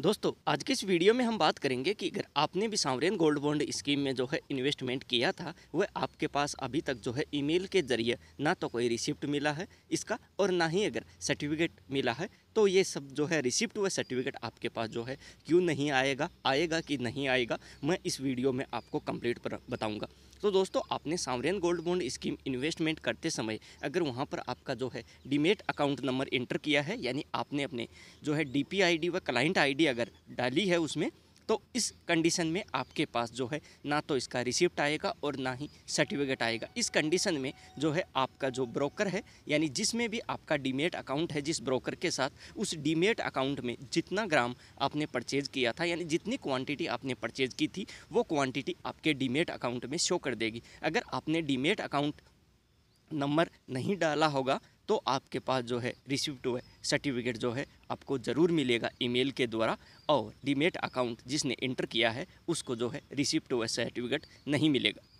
दोस्तों आज के इस वीडियो में हम बात करेंगे कि अगर आपने भी सावरेन गोल्ड बॉन्ड स्कीम में जो है इन्वेस्टमेंट किया था वह आपके पास अभी तक जो है ईमेल के जरिए ना तो कोई रिसिप्ट मिला है इसका और ना ही अगर सर्टिफिकेट मिला है तो ये सब जो है रिसिप्ट व सर्टिफिकेट आपके पास जो है क्यों नहीं आएगा आएगा कि नहीं आएगा मैं इस वीडियो में आपको कंप्लीट बताऊँगा तो दोस्तों आपने sovereign gold bond scheme investment करते समय अगर वहाँ पर आपका जो है डीमेट अकाउंट नंबर इंटर किया है यानी आपने अपने जो है डी व क्लाइंट आई आईडी अगर डाली है उसमें तो इस कंडीशन में आपके पास जो है ना तो इसका रिसिप्ट आएगा और ना ही सर्टिफिकेट आएगा इस कंडीशन में जो है आपका जो ब्रोकर है यानी जिसमें भी आपका डीमेट अकाउंट है जिस ब्रोकर के साथ उस डीमेट अकाउंट में जितना ग्राम आपने परचेज किया था यानी जितनी क्वांटिटी आपने परचेज की थी वो क्वांटिटी आपके डीमेट अकाउंट में शो कर देगी अगर आपने डीमेट अकाउंट नंबर नहीं डाला होगा तो आपके पास जो है रिसिप्ट है सर्टिफिकेट जो है आपको ज़रूर मिलेगा ईमेल के द्वारा और डीमेट अकाउंट जिसने इंटर किया है उसको जो है रिसिप्ट व सर्टिफिकेट नहीं मिलेगा